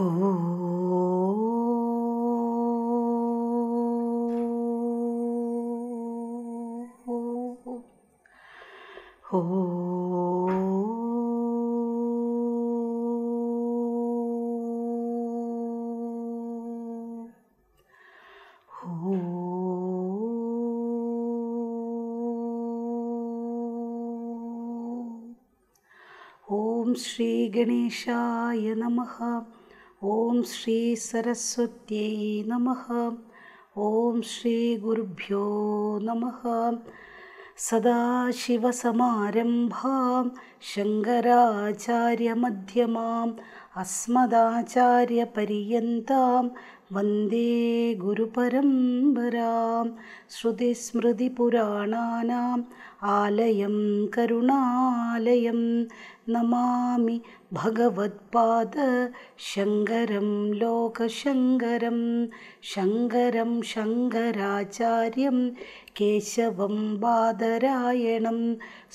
呼。श्रीगणेशाय नमः ॐ श्रीसरस्वत्यै नमः ॐ श्रीगुरुभ्यो नमः सदाशिवसमारम्भां शङ्कराचार्यमध्यमाम् अस्मदाचार्यपर्यन्तां वन्दे गुरुपरम्परां श्रुतिस्मृतिपुराणानाम् आलयं करुणालयं नमामि भगवत्पाद शङ्करं लोकशङ्करं शङ्करं शङ्कराचार्यं केशवं बादरायणं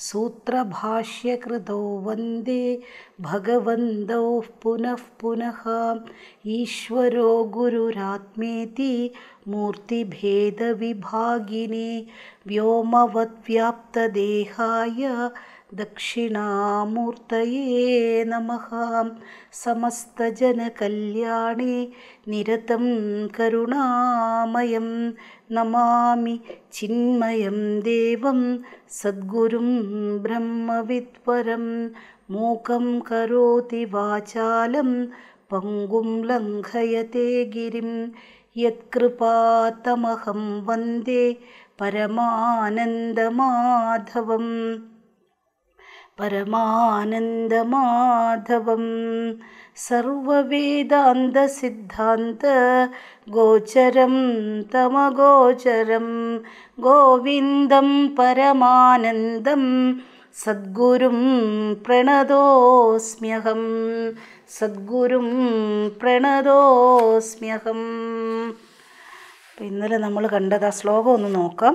सूत्रभाष्यकृतो वन्दे भगवन्तौ पुनः पुनः ईश्वरो गुरुरात्मेति मूर्तिभेदविभागिने व्योमवद्व्याप्तदेहाय दक्षिणामूर्तये नमः समस्तजनकल्याणे निरतं करुणामयं नमामि चिन्मयं देवं सद्गुरुं ब्रह्मविद्वरं मोकं करोति वाचालं पङ्गुं लङ्घयते गिरिं यत्कृपातमहं वन्दे परमानन्दमाधवम् परमानन्दमाधवं सर्ववेदान्तसिद्धान्तगोचरं तमगोचरं गोविन्दं परमानन्दं सद्गुरुं प्रणतोऽस्म्यहं സദ്ഗുരും പ്രണതോസ്മ്യഹം അപ്പം ഇന്നലെ നമ്മൾ കണ്ടത് ആ ശ്ലോകം ഒന്ന് നോക്കാം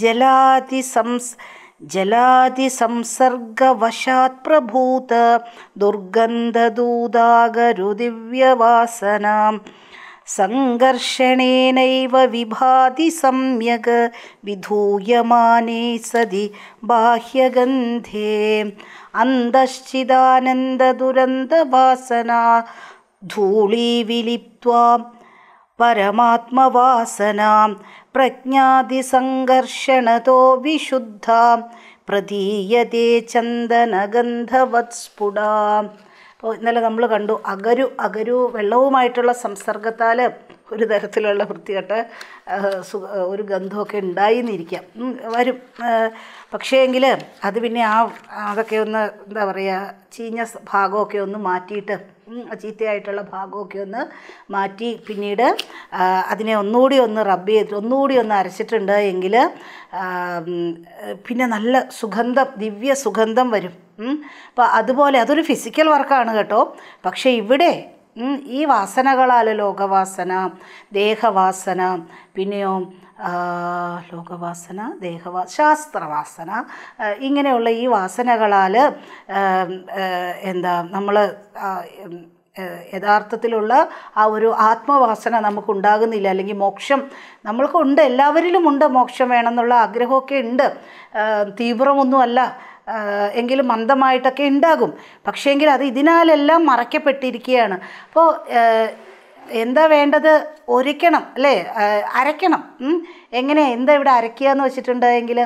जलादिसंस् प्रभूत दुर्गन्धदूदागरुदिव्यवासनां सङ्घर्षणेनैव विभाति सम्यग् विधूयमाने सदि बाह्यगन्धे अन्धश्चिदानन्ददुरन्धवासना धूलिविलिप्त्वा परमात्मवासनां प्रज्ञादिसङ्घर्षणतो विशुद्धां പ്രതീയതേ ചന്ദനഗന്ധവത്സ്ഫുടാം അപ്പോൾ ഇന്നലെ നമ്മൾ കണ്ടു അകരു അകരു വെള്ളവുമായിട്ടുള്ള സംസർഗത്താൽ ഒരു തരത്തിലുള്ള വൃത്തികെട്ട് സുഖ ഒരു ഗന്ധമൊക്കെ ഉണ്ടായിന്നിരിക്കാം വരും പക്ഷേ എങ്കിൽ അത് പിന്നെ ആ അതൊക്കെ ഒന്ന് എന്താ പറയുക ചീഞ്ഞ ഭാഗമൊക്കെ ഒന്ന് മാറ്റിയിട്ട് ചീത്തയായിട്ടുള്ള ഭാഗമൊക്കെ ഒന്ന് മാറ്റി പിന്നീട് അതിനെ ഒന്നുകൂടി ഒന്ന് റബ്ബ് ചെയ്തിട്ട് ഒന്നുകൂടി ഒന്ന് അരച്ചിട്ടുണ്ട് എങ്കിൽ പിന്നെ നല്ല സുഗന്ധം ദിവ്യ സുഗന്ധം വരും അപ്പോൾ അതുപോലെ അതൊരു ഫിസിക്കൽ വർക്കാണ് കേട്ടോ പക്ഷേ ഇവിടെ ഈ വാസനകളാൽ ലോകവാസന ദേഹവാസന പിന്നെയോ ലോകവാസന ദേഹവാ ശാസ്ത്രവാസന ഇങ്ങനെയുള്ള ഈ വാസനകളാൽ എന്താ നമ്മൾ യഥാർത്ഥത്തിലുള്ള ആ ഒരു ആത്മവാസന നമുക്കുണ്ടാകുന്നില്ല അല്ലെങ്കിൽ മോക്ഷം നമ്മൾക്കുണ്ട് ഉണ്ട് മോക്ഷം വേണമെന്നുള്ള ആഗ്രഹമൊക്കെ ഉണ്ട് തീവ്രമൊന്നുമല്ല എങ്കിലും മന്ദമായിട്ടൊക്കെ ഉണ്ടാകും പക്ഷേങ്കിൽ അത് ഇതിനാലെല്ലാം മറയ്ക്കപ്പെട്ടിരിക്കുകയാണ് അപ്പോൾ എന്താ വേണ്ടത് ഒരിക്കണം അല്ലേ അരയ്ക്കണം എങ്ങനെ എന്താ ഇവിടെ അരയ്ക്കുക എന്ന് വെച്ചിട്ടുണ്ടെങ്കിൽ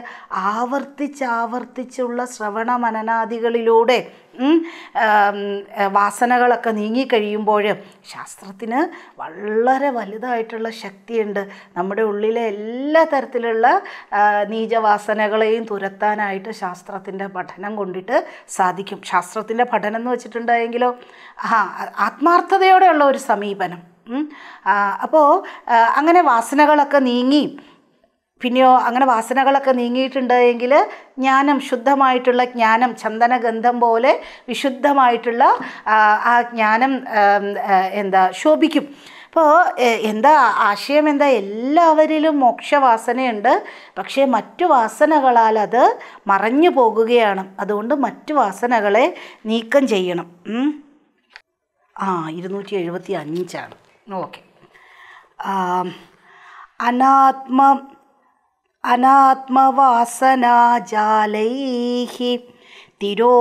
ആവർത്തിച്ചാവർത്തിച്ചുള്ള ശ്രവണ മനനാദികളിലൂടെ വാസനകളൊക്കെ നീങ്ങിക്കഴിയുമ്പോൾ ശാസ്ത്രത്തിന് വളരെ വലുതായിട്ടുള്ള ശക്തിയുണ്ട് നമ്മുടെ ഉള്ളിലെ എല്ലാ തരത്തിലുള്ള നീചവാസനകളെയും തുരത്താനായിട്ട് ശാസ്ത്രത്തിൻ്റെ പഠനം കൊണ്ടിട്ട് സാധിക്കും ശാസ്ത്രത്തിൻ്റെ പഠനം എന്ന് വെച്ചിട്ടുണ്ടെങ്കിലോ ആ ആത്മാർത്ഥതയോടെയുള്ള ഒരു സമീപനം അപ്പോൾ അങ്ങനെ വാസനകളൊക്കെ നീങ്ങി പിന്നെയോ അങ്ങനെ വാസനകളൊക്കെ നീങ്ങിയിട്ടുണ്ട് എങ്കിൽ ജ്ഞാനം ശുദ്ധമായിട്ടുള്ള ജ്ഞാനം ചന്ദനഗന്ധം പോലെ വിശുദ്ധമായിട്ടുള്ള ആ ജ്ഞാനം എന്താ ശോഭിക്കും അപ്പോൾ എന്താ ആശയം എന്താ എല്ലാവരിലും മോക്ഷവാസനയുണ്ട് പക്ഷേ മറ്റു വാസനകളാൽ അത് മറഞ്ഞു പോകുകയാണ് അതുകൊണ്ട് മറ്റു വാസനകളെ നീക്കം ചെയ്യണം ആ ഇരുന്നൂറ്റി എഴുപത്തി അഞ്ചാണ് ഓക്കെ അനാത്മ അനാത്മവാസനാജാലൈഹി തിരോഭൂതാത്മവാസന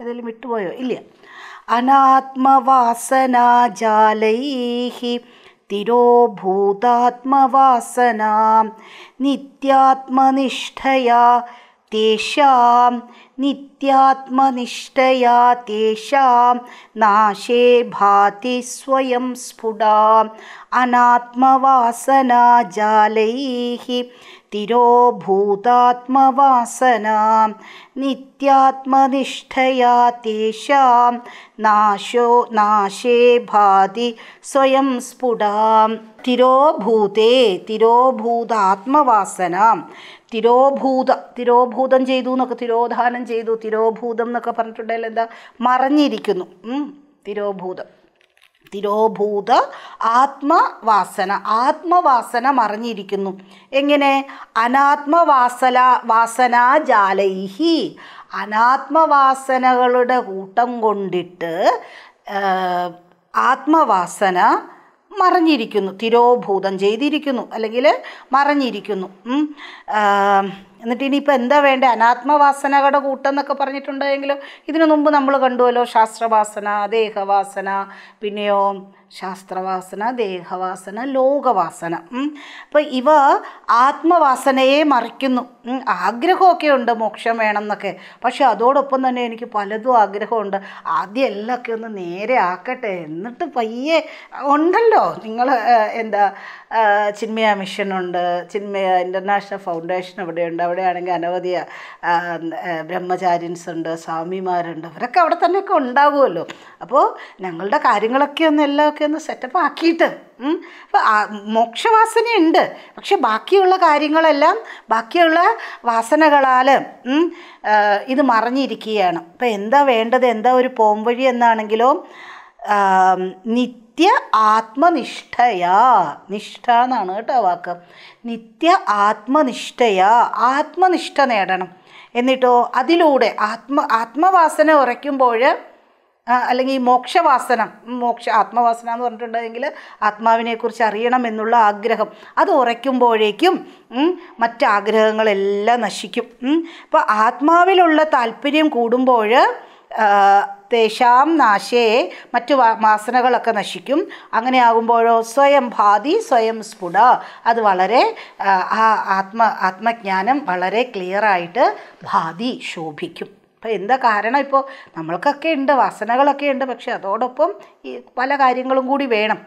ഏതെങ്കിലും വിട്ടുപോയോ ഇല്ല അനാത്മവാസനാജാലൈഹി തിരോഭൂതാത്മവാസന നിത്യാത്മനിഷ്ഠയാ തേശാം नित्यात्मनिष्ठया तेषां नाशे भाति स्वयं स्फुटा अनात्मवासनाजालैः तिरोभूतात्मवासनां नित्यात्मनिष्ठया तेषां नाशो नाशे भाति स्वयं स्फुटाम् തിരോഭൂതേ തിരോഭൂതാത്മവാസന തിരോഭൂത തിരോഭൂതം ചെയ്തു എന്നൊക്കെ തിരോധാനം ചെയ്തു തിരോഭൂതം എന്നൊക്കെ പറഞ്ഞിട്ടുണ്ടെങ്കിൽ എന്താ മറഞ്ഞിരിക്കുന്നു തിരോഭൂതം തിരോഭൂത ആത്മവാസന ആത്മവാസന മറിഞ്ഞിരിക്കുന്നു എങ്ങനെ അനാത്മവാസല വാസന ജാലൈഹി അനാത്മവാസനകളുടെ കൂട്ടം കൊണ്ടിട്ട് ആത്മവാസന മറിഞ്ഞിരിക്കുന്നു തിരോഭൂതം ചെയ്തിരിക്കുന്നു അല്ലെങ്കിൽ മറിഞ്ഞിരിക്കുന്നു എന്നിട്ട് ഇനിയിപ്പോൾ എന്താ വേണ്ടത് അനാത്മവാസനകളുടെ കൂട്ടം എന്നൊക്കെ പറഞ്ഞിട്ടുണ്ടെങ്കിലും ഇതിനു മുമ്പ് നമ്മൾ കണ്ടുവല്ലോ ശാസ്ത്രവാസന ദേഹവാസന പിന്നെയോ ശാസ്ത്രവാസന ദേഹവാസന ലോകവാസന അപ്പോൾ ഇവ ആത്മവാസനയെ മറിക്കുന്നു ആഗ്രഹമൊക്കെ ഉണ്ട് മോക്ഷം വേണം എന്നൊക്കെ പക്ഷേ അതോടൊപ്പം തന്നെ എനിക്ക് പലതും ആഗ്രഹമുണ്ട് ആദ്യം എല്ലാമൊക്കെ ഒന്ന് നേരെ ആക്കട്ടെ എന്നിട്ട് പയ്യെ ഉണ്ടല്ലോ നിങ്ങൾ എന്താ ചിന്മയ മിഷനുണ്ട് ചിന്മയ ഇൻ്റർനാഷണൽ ഫൗണ്ടേഷൻ ഇവിടെയുണ്ട് അവിടെയാണെങ്കിൽ അനവധി ബ്രഹ്മചാര്യൻസ് ഉണ്ട് സ്വാമിമാരുണ്ട് അവരൊക്കെ അവിടെ തന്നെയൊക്കെ ഉണ്ടാകുമല്ലോ അപ്പോൾ ഞങ്ങളുടെ കാര്യങ്ങളൊക്കെ ഒന്ന് എല്ലാം കാര്യങ്ങളൊക്കെ ഒന്ന് സെറ്റപ്പ് ആക്കിയിട്ട് മോക്ഷവാസന ഉണ്ട് പക്ഷെ ബാക്കിയുള്ള കാര്യങ്ങളെല്ലാം ബാക്കിയുള്ള വാസനകളാൽ ഇത് മറിഞ്ഞിരിക്കുകയാണ് അപ്പോൾ എന്താ വേണ്ടത് എന്താ ഒരു പോംവഴി എന്നാണെങ്കിലോ നിത്യ ആത്മനിഷ്ഠയാ നിഷ്ഠ എന്നാണ് കേട്ടോ വാക്ക് നിത്യ ആത്മനിഷ്ഠയാ ആത്മനിഷ്ഠ നേടണം എന്നിട്ടോ അതിലൂടെ ആത്മ ആത്മവാസന ഉറയ്ക്കുമ്പോൾ അല്ലെങ്കിൽ മോക്ഷവാസന മോക്ഷ ആത്മവാസന എന്ന് പറഞ്ഞിട്ടുണ്ടെങ്കിൽ ആത്മാവിനെക്കുറിച്ച് അറിയണം എന്നുള്ള ആഗ്രഹം അത് ഉറയ്ക്കുമ്പോഴേക്കും മറ്റാഗ്രഹങ്ങളെല്ലാം ആഗ്രഹങ്ങളെല്ലാം നശിക്കും അപ്പോൾ ആത്മാവിലുള്ള താല്പര്യം കൂടുമ്പോൾ തേശാം നാശേ മറ്റു വാസനകളൊക്കെ നശിക്കും അങ്ങനെ ആകുമ്പോഴോ സ്വയം ഭാതി സ്വയം സ്ഫുട അത് വളരെ ആ ആത്മ ആത്മജ്ഞാനം വളരെ ക്ലിയറായിട്ട് ഭാതി ശോഭിക്കും അപ്പോൾ എന്താ കാരണം ഇപ്പോൾ നമ്മൾക്കൊക്കെ ഉണ്ട് വാസനകളൊക്കെ ഉണ്ട് പക്ഷെ അതോടൊപ്പം ഈ പല കാര്യങ്ങളും കൂടി വേണം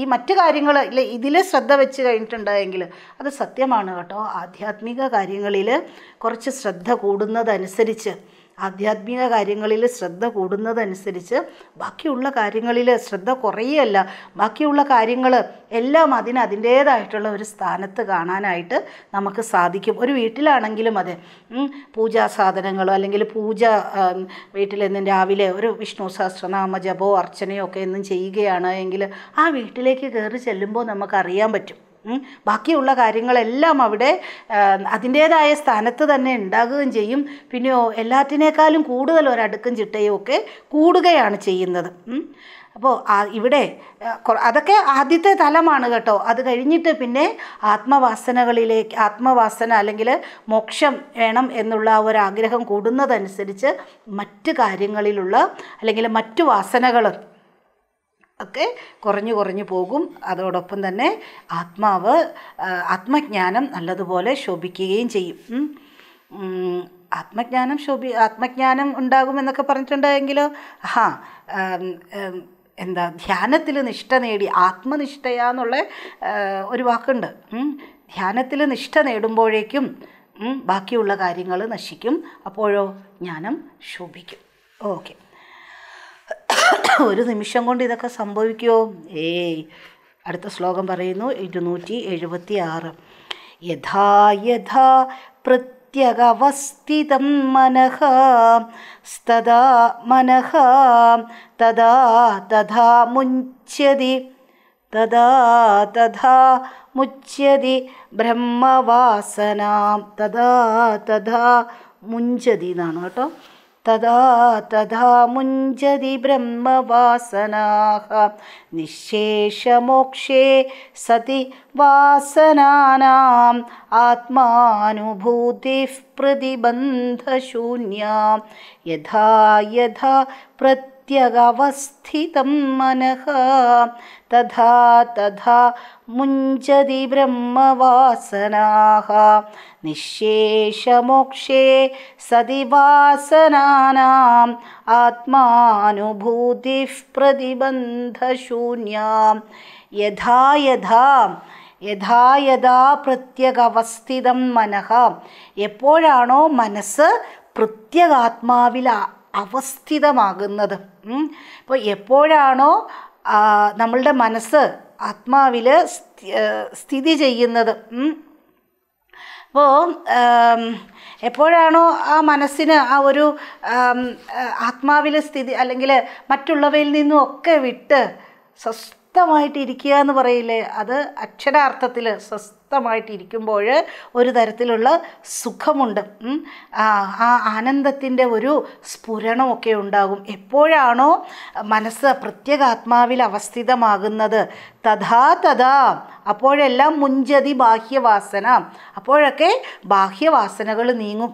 ഈ മറ്റു കാര്യങ്ങൾ ഇല്ലേ ഇതിൽ ശ്രദ്ധ വെച്ച് കഴിഞ്ഞിട്ടുണ്ടെങ്കിൽ അത് സത്യമാണ് കേട്ടോ ആധ്യാത്മിക കാര്യങ്ങളിൽ കുറച്ച് ശ്രദ്ധ കൂടുന്നതനുസരിച്ച് ആധ്യാത്മിക കാര്യങ്ങളിൽ ശ്രദ്ധ കൂടുന്നതനുസരിച്ച് ബാക്കിയുള്ള കാര്യങ്ങളിൽ ശ്രദ്ധ കുറയുകയല്ല ബാക്കിയുള്ള കാര്യങ്ങൾ എല്ലാം അതിന് അതിൻ്റേതായിട്ടുള്ള ഒരു സ്ഥാനത്ത് കാണാനായിട്ട് നമുക്ക് സാധിക്കും ഒരു വീട്ടിലാണെങ്കിലും അതെ പൂജാ സാധനങ്ങളോ അല്ലെങ്കിൽ പൂജ വീട്ടിലെന്നും രാവിലെ ഒരു വിഷ്ണു സഹസ്രനാമ ജപോ അർച്ചനയോ ഒക്കെ എന്നും ചെയ്യുകയാണ് എങ്കിൽ ആ വീട്ടിലേക്ക് കയറി ചെല്ലുമ്പോൾ നമുക്കറിയാൻ പറ്റും ബാക്കിയുള്ള കാര്യങ്ങളെല്ലാം അവിടെ അതിൻ്റേതായ സ്ഥാനത്ത് തന്നെ ഉണ്ടാകുകയും ചെയ്യും പിന്നെയോ എല്ലാറ്റിനേക്കാളും കൂടുതൽ ഒരടുക്കും ചിട്ടയും ഒക്കെ കൂടുകയാണ് ചെയ്യുന്നത് അപ്പോൾ ഇവിടെ അതൊക്കെ ആദ്യത്തെ തലമാണ് കേട്ടോ അത് കഴിഞ്ഞിട്ട് പിന്നെ ആത്മവാസനകളിലേക്ക് ആത്മവാസന അല്ലെങ്കിൽ മോക്ഷം വേണം എന്നുള്ള ആ ഒരാഗ്രഹം കൂടുന്നതനുസരിച്ച് മറ്റ് കാര്യങ്ങളിലുള്ള അല്ലെങ്കിൽ മറ്റു വാസനകൾ ഒക്കെ കുറഞ്ഞു കുറഞ്ഞു പോകും അതോടൊപ്പം തന്നെ ആത്മാവ് ആത്മജ്ഞാനം നല്ലതുപോലെ ശോഭിക്കുകയും ചെയ്യും ആത്മജ്ഞാനം ശോഭി ആത്മജ്ഞാനം ഉണ്ടാകുമെന്നൊക്കെ പറഞ്ഞിട്ടുണ്ടെങ്കിലോ ഹാ എന്താ ധ്യാനത്തിൽ നിഷ്ഠ നേടി ആത്മനിഷ്ഠയാന്നുള്ള ഒരു വാക്കുണ്ട് ധ്യാനത്തിൽ നിഷ്ഠ നേടുമ്പോഴേക്കും ബാക്കിയുള്ള കാര്യങ്ങൾ നശിക്കും അപ്പോഴോ ജ്ഞാനം ശോഭിക്കും ഓക്കെ ഒരു നിമിഷം കൊണ്ട് ഇതൊക്കെ സംഭവിക്കുമോ ഏയ് അടുത്ത ശ്ലോകം പറയുന്നു ഇരുന്നൂറ്റി എഴുപത്തി ആറ് യഥാ യഥാ പ്രത്യകവസ്ഥിതം മനഃ സ്തദാ മനഃ തഥാ തഥാ മുഞ്ചതി തഥാ തഥാ മുച്ചതി ബ്രഹ്മവാസന തഥാ തഥാ മുഞ്ചതി എന്നാണ് കേട്ടോ तदा तदा मुञ्जति ब्रह्मवासनाः निःशेषमोक्षे सति वासनानाम् आत्मानुभूतिः प्रतिबन्धशून्या यथा यथा प्रत्यगवस्थितं मनः तथा तथा मुञ्जति ब्रह्मवासनाः നിശേഷമോക്ഷേ സതിവാസനാനാം ആത്മാനുഭൂതി പ്രതിബന്ധശൂന്യാം യഥാ യഥാ യഥാ പ്രത്യകവസ്ഥിതം മനഃ എപ്പോഴാണോ മനസ്സ് പ്രത്യകാത്മാവിൽ അവസ്ഥിതമാകുന്നത് ഇപ്പോൾ എപ്പോഴാണോ നമ്മളുടെ മനസ്സ് ആത്മാവിൽ സ്ഥിതി ചെയ്യുന്നത് അപ്പോൾ എപ്പോഴാണോ ആ മനസ്സിന് ആ ഒരു ആത്മാവിലെ സ്ഥിതി അല്ലെങ്കിൽ മറ്റുള്ളവയിൽ നിന്നും ഒക്കെ വിട്ട് സ്വസ് സ്വസ്ഥമായിട്ടിരിക്കുക ഇരിക്കുക എന്ന് പറയില്ലേ അത് അക്ഷരാർത്ഥത്തിൽ സ്വസ്ഥമായിട്ടിരിക്കുമ്പോൾ ഒരു തരത്തിലുള്ള സുഖമുണ്ട് ആ ആനന്ദത്തിൻ്റെ ഒരു സ്ഫുരണമൊക്കെ ഉണ്ടാകും എപ്പോഴാണോ മനസ്സ് പ്രത്യേകാത്മാവിൽ അവസ്ഥിതമാകുന്നത് തഥാ തഥാ അപ്പോഴെല്ലാം മുഞ്ചതി ബാഹ്യവാസന അപ്പോഴൊക്കെ ബാഹ്യവാസനകൾ നീങ്ങും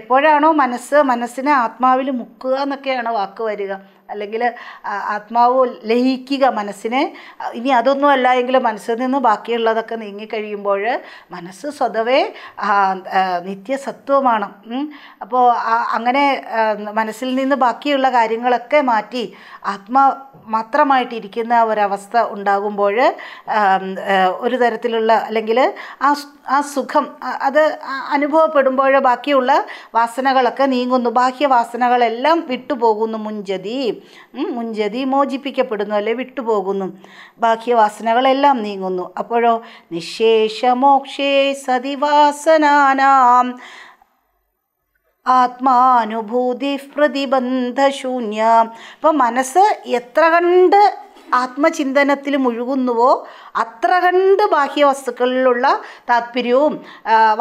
എപ്പോഴാണോ മനസ്സ് മനസ്സിനെ ആത്മാവിൽ മുക്കുക എന്നൊക്കെയാണ് വാക്ക് വരിക അല്ലെങ്കിൽ ആത്മാവ് ലയിക്കുക മനസ്സിനെ ഇനി അതൊന്നും അല്ല എങ്കിൽ മനസ്സിൽ നിന്ന് ബാക്കിയുള്ളതൊക്കെ നീങ്ങിക്കഴിയുമ്പോൾ മനസ്സ് സ്വതവേ നിത്യസത്വമാണ് അപ്പോൾ അങ്ങനെ മനസ്സിൽ നിന്ന് ബാക്കിയുള്ള കാര്യങ്ങളൊക്കെ മാറ്റി ആത്മാ മാത്രമായിട്ടിരിക്കുന്ന ഒരവസ്ഥ ഉണ്ടാകുമ്പോൾ ഒരു തരത്തിലുള്ള അല്ലെങ്കിൽ ആ ആ സുഖം അത് അനുഭവപ്പെടുമ്പോൾ ബാക്കിയുള്ള വാസനകളൊക്കെ നീങ്ങുന്നു ബാഹ്യ വാസനകളെല്ലാം വിട്ടുപോകുന്നു മുൻചതി മുഞ്ചതി മോചിപ്പിക്കപ്പെടുന്നു അല്ലെ വിട്ടുപോകുന്നു വാസനകളെല്ലാം നീങ്ങുന്നു അപ്പോഴോ നിശേഷമോക്ഷേ സതിവാസനാം ആത്മാനുഭൂതി പ്രതിബന്ധശൂന്യ അപ്പം മനസ്സ് എത്ര കണ്ട് ആത്മചിന്തനത്തിൽ മുഴുകുന്നുവോ അത്ര കണ്ട് ബാഹ്യ വസ്തുക്കളിലുള്ള താല്പര്യവും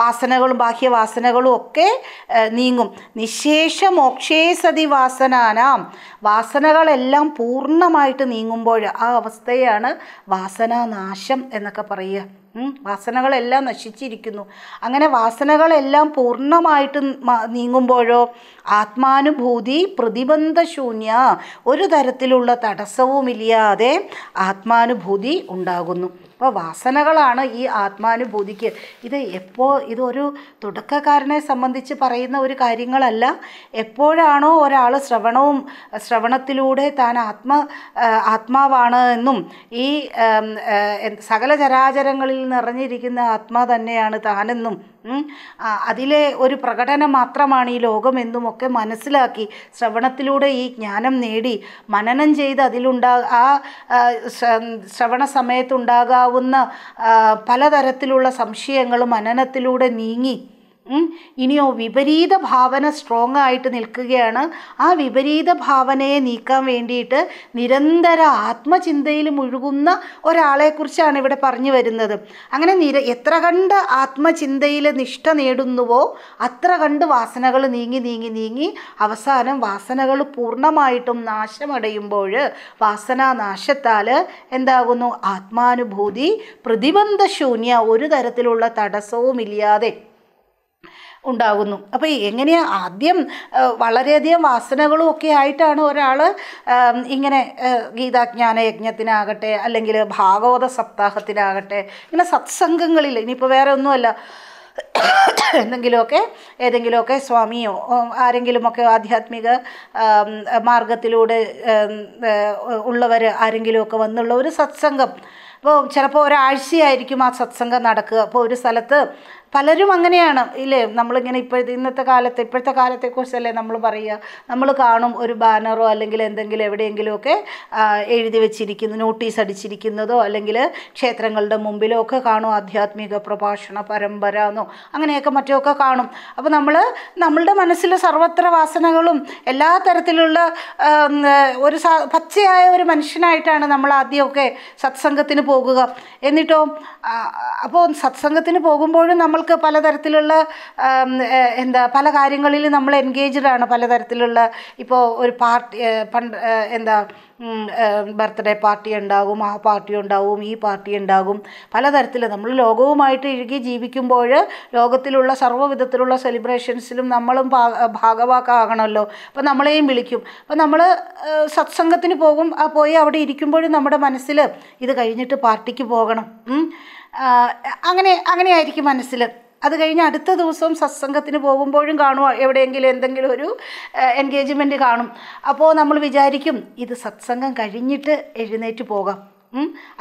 വാസനകളും ബാഹ്യ വാസനകളും ഒക്കെ നീങ്ങും നിശേഷ മോക്ഷേ സതി വാസനാനാം വാസനകളെല്ലാം പൂർണ്ണമായിട്ട് നീങ്ങുമ്പോൾ ആ അവസ്ഥയാണ് വാസനാനാശം എന്നൊക്കെ പറയുക വാസനകളെല്ലാം നശിച്ചിരിക്കുന്നു അങ്ങനെ വാസനകളെല്ലാം പൂർണ്ണമായിട്ട് നീങ്ങുമ്പോഴോ ആത്മാനുഭൂതി പ്രതിബന്ധശൂന്യ ഒരു തരത്തിലുള്ള തടസ്സവുമില്ലാതെ ആത്മാനുഭൂതി ഉണ്ടാകുന്നു അപ്പോൾ വാസനകളാണ് ഈ ആത്മാനുഭൂതിക്ക് ഇത് എപ്പോൾ ഇതൊരു തുടക്കക്കാരനെ സംബന്ധിച്ച് പറയുന്ന ഒരു കാര്യങ്ങളല്ല എപ്പോഴാണോ ഒരാൾ ശ്രവണവും ശ്രവണത്തിലൂടെ താൻ ആത്മ ആത്മാവാണ് എന്നും ഈ സകല ചരാചരങ്ങളിൽ നിറഞ്ഞിരിക്കുന്ന ആത്മാ തന്നെയാണ് താനെന്നും അതിലെ ഒരു പ്രകടനം മാത്രമാണ് ഈ ലോകമെന്നുമൊക്കെ മനസ്സിലാക്കി ശ്രവണത്തിലൂടെ ഈ ജ്ഞാനം നേടി മനനം ചെയ്ത് അതിലുണ്ടാ ആ ശ്രവണ സമയത്തുണ്ടാകാവുന്ന പലതരത്തിലുള്ള സംശയങ്ങളും മനനത്തിലൂടെ നീങ്ങി ഇനിയോ വിപരീത ഭാവന സ്ട്രോങ് ആയിട്ട് നിൽക്കുകയാണ് ആ വിപരീത ഭാവനയെ നീക്കാൻ വേണ്ടിയിട്ട് നിരന്തര ആത്മചിന്തയിൽ മുഴുകുന്ന ഒരാളെക്കുറിച്ചാണ് ഇവിടെ പറഞ്ഞു വരുന്നത് അങ്ങനെ നിര എത്ര കണ്ട് ആത്മചിന്തയിൽ നിഷ്ഠ നേടുന്നുവോ അത്ര കണ്ട് വാസനകൾ നീങ്ങി നീങ്ങി നീങ്ങി അവസാനം വാസനകൾ പൂർണ്ണമായിട്ടും നാശമടയുമ്പോൾ വാസനാനാശത്താൽ എന്താകുന്നു ആത്മാനുഭൂതി പ്രതിബന്ധശൂന്യ ഒരു തരത്തിലുള്ള തടസ്സവുമില്ലാതെ ഉണ്ടാകുന്നു അപ്പോൾ എങ്ങനെയാ ആദ്യം വളരെയധികം വാസനകളും ഒക്കെ ആയിട്ടാണ് ഒരാൾ ഇങ്ങനെ ഗീതാജ്ഞാന യജ്ഞത്തിനാകട്ടെ അല്ലെങ്കിൽ ഭാഗവത സപ്താഹത്തിനാകട്ടെ ഇങ്ങനെ സത്സംഗങ്ങളിൽ ഇനിയിപ്പോൾ വേറെ ഒന്നുമല്ല എന്തെങ്കിലുമൊക്കെ ഏതെങ്കിലുമൊക്കെ സ്വാമിയോ ആരെങ്കിലുമൊക്കെ ആധ്യാത്മിക മാർഗത്തിലൂടെ ഉള്ളവർ ആരെങ്കിലുമൊക്കെ വന്നുള്ള ഒരു സത്സംഗം അപ്പോൾ ചിലപ്പോൾ ഒരാഴ്ചയായിരിക്കും ആ സത്സംഗം നടക്കുക അപ്പോൾ ഒരു സ്ഥലത്ത് പലരും അങ്ങനെയാണ് ഇല്ലേ നമ്മളിങ്ങനെ ഇപ്പോഴത്തെ ഇന്നത്തെ കാലത്ത് ഇപ്പോഴത്തെ കാലത്തെക്കുറിച്ചല്ലേ നമ്മൾ പറയുക നമ്മൾ കാണും ഒരു ബാനറോ അല്ലെങ്കിൽ എന്തെങ്കിലും എവിടെയെങ്കിലുമൊക്കെ എഴുതി വെച്ചിരിക്കുന്നു നോട്ടീസ് അടിച്ചിരിക്കുന്നതോ അല്ലെങ്കിൽ ക്ഷേത്രങ്ങളുടെ മുമ്പിലോ ഒക്കെ കാണും ആധ്യാത്മിക പ്രഭാഷണ പരമ്പര എന്നോ അങ്ങനെയൊക്കെ മറ്റുമൊക്കെ കാണും അപ്പോൾ നമ്മൾ നമ്മളുടെ മനസ്സിലെ സർവത്ര വാസനകളും എല്ലാ തരത്തിലുള്ള ഒരു പച്ചയായ ഒരു മനുഷ്യനായിട്ടാണ് നമ്മൾ ആദ്യമൊക്കെ സത്സംഗത്തിന് പോകുക എന്നിട്ടോ അപ്പോൾ സത്സംഗത്തിന് പോകുമ്പോഴും നമ്മൾക്ക് പലതരത്തിലുള്ള എന്താ പല കാര്യങ്ങളിൽ നമ്മൾ എൻഗേജ്ഡ് ആണ് പലതരത്തിലുള്ള ഇപ്പോൾ ഒരു പാർട്ടി പണ്ട് എന്താ ബർത്ത്ഡേ പാർട്ടി ഉണ്ടാകും ആ പാർട്ടി ഉണ്ടാകും ഈ പാർട്ടി ഉണ്ടാകും പലതരത്തിൽ നമ്മൾ ലോകവുമായിട്ട് ഇഴുകി ജീവിക്കുമ്പോൾ ലോകത്തിലുള്ള സർവ്വവിധത്തിലുള്ള സെലിബ്രേഷൻസിലും നമ്മളും ഭാഗവാക്കാകണമല്ലോ അപ്പം നമ്മളെയും വിളിക്കും അപ്പം നമ്മൾ സത്സംഗത്തിന് പോകും പോയി അവിടെ ഇരിക്കുമ്പോഴും നമ്മുടെ മനസ്സിൽ ഇത് കഴിഞ്ഞിട്ട് പാർട്ടിക്ക് പോകണം അങ്ങനെ അങ്ങനെയായിരിക്കും മനസ്സിൽ അത് കഴിഞ്ഞ് അടുത്ത ദിവസവും സത്സംഗത്തിന് പോകുമ്പോഴും കാണും എവിടെയെങ്കിലും എന്തെങ്കിലും ഒരു എൻഗേജ്മെൻറ്റ് കാണും അപ്പോൾ നമ്മൾ വിചാരിക്കും ഇത് സത്സംഗം കഴിഞ്ഞിട്ട് എഴുന്നേറ്റ് പോകാം